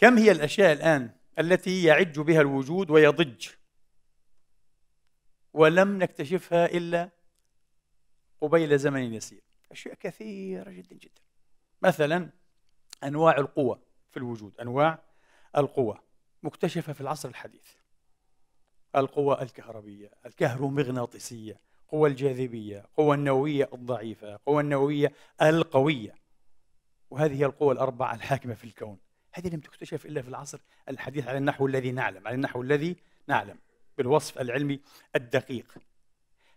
كم هي الأشياء الآن التي يعج بها الوجود ويضج ولم نكتشفها إلا قبيل زمن يسير أشياء كثيرة جدا جدا مثلا أنواع القوى في الوجود أنواع القوى مكتشفة في العصر الحديث القوى الكهربية الكهرومغناطيسية قوى الجاذبية قوى النووية الضعيفة قوى النووية القوية وهذه هي القوى الأربعة الحاكمة في الكون هذه لم تكتشف إلا في العصر الحديث على النحو الذي نعلم على النحو الذي نعلم بالوصف العلمي الدقيق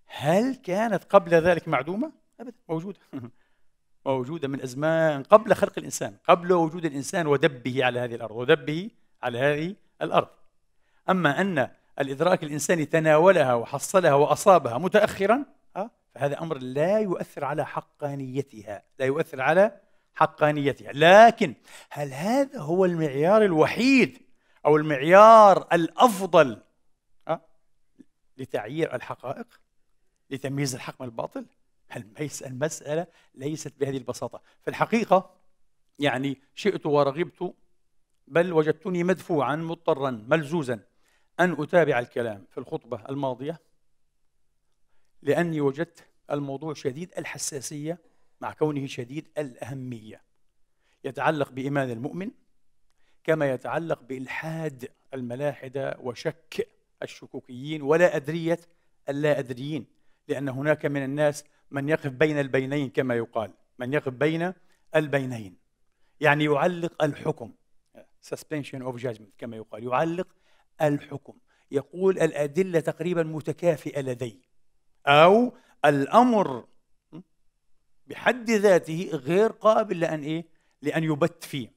هل كانت قبل ذلك معدومة؟ أبدا موجودة موجودة من أزمان قبل خلق الإنسان قبل وجود الإنسان ودبه على هذه الأرض ودبه على هذه الأرض أما أن الإدراك الإنساني تناولها وحصلها وأصابها متأخرا آه، فهذا أمر لا يؤثر على حقانيتها لا يؤثر على حقانيتها لكن هل هذا هو المعيار الوحيد أو المعيار الأفضل أه؟ لتعيير الحقائق لتمييز الحق من الباطل المسألة ليست بهذه البساطة في الحقيقة يعني شئت ورغبت بل وجدتني مدفوعا مضطرا ملزوزا أن أتابع الكلام في الخطبة الماضية لأني وجدت الموضوع شديد الحساسية مع كونه شديد الأهمية يتعلق بإيمان المؤمن كما يتعلق بإلحاد الملاحدة وشك الشكوكيين ولا أدرية اللا أدريين لأن هناك من الناس من يقف بين البينين كما يقال من يقف بين البينين يعني يعلق الحكم suspension of judgment كما يقال يعلق الحكم يقول الأدلة تقريبا متكافئة لدي أو الأمر بحد ذاته غير قابل لان ايه؟ لان يبت فيه.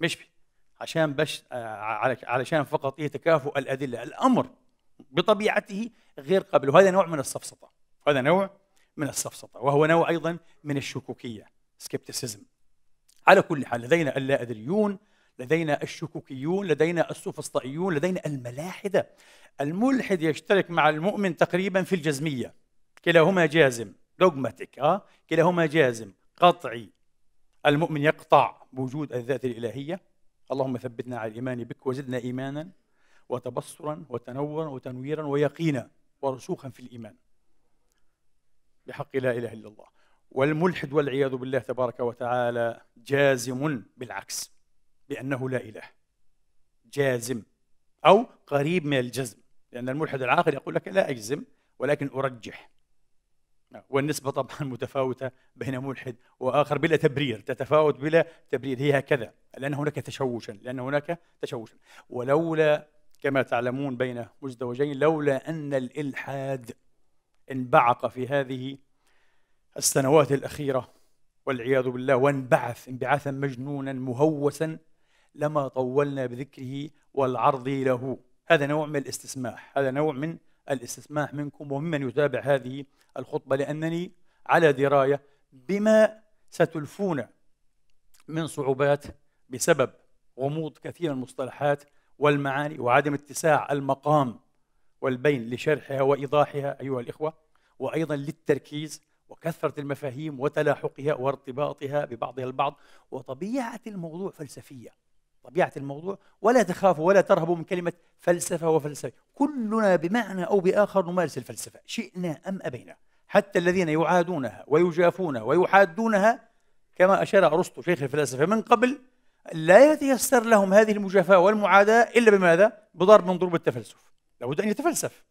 مش بي. عشان بش آه، علشان فقط ايه تكافؤ الادله، الامر بطبيعته غير قابل وهذا نوع من السفسطه. هذا نوع من السفسطه وهو نوع ايضا من الشكوكيه، سكبتسيزم. على كل حال لدينا اللا ادريون لدينا الشكوكيون لدينا السفسطائيون لدينا الملاحدة الملحد يشترك مع المؤمن تقريبا في الجزمية كلاهما جازم دوغماتيك اه كلاهما جازم قطعي المؤمن يقطع بوجود الذات الإلهية اللهم ثبتنا على الإيمان بك وزدنا إيمانا وتبصرا وتنورا وتنويرا ويقينا ورسوخا في الإيمان بحق لا إله إلا الله والملحد والعياذ بالله تبارك وتعالى جازم بالعكس بأنه لا إله جازم أو قريب من الجزم لأن الملحد العاقل يقول لك لا أجزم ولكن أرجح نعم. والنسبة طبعا متفاوتة بين ملحد وآخر بلا تبرير تتفاوت بلا تبرير هي هكذا لأن هناك تشوشا لأن هناك تشوشا ولولا كما تعلمون بين مزدوجين لولا أن الإلحاد انبعق في هذه السنوات الأخيرة والعياذ بالله وانبعث انبعاثا مجنونا مهوسا لما طولنا بذكره والعرض له هذا نوع من الاستسماح هذا نوع من الاستسماح منكم وممن يتابع هذه الخطبة لأنني على دراية بما ستلفون من صعوبات بسبب غموض كثير المصطلحات والمعاني وعدم اتساع المقام والبين لشرحها وإيضاحها أيها الإخوة وأيضا للتركيز وكثرة المفاهيم وتلاحقها وارتباطها ببعضها البعض وطبيعة الموضوع فلسفية طبيعة الموضوع ولا تخافوا ولا ترهبوا من كلمة فلسفة وفلسفة كلنا بمعنى أو بآخر نمارس الفلسفة شئنا أم أبينا حتى الذين يعادونها ويجافونها ويحادونها كما أشار أرسطو شيخ الفلاسفة من قبل لا يتيسر لهم هذه المجافاة والمعاداة إلا بماذا؟ بضرب من ضروب التفلسف لابد أن يتفلسف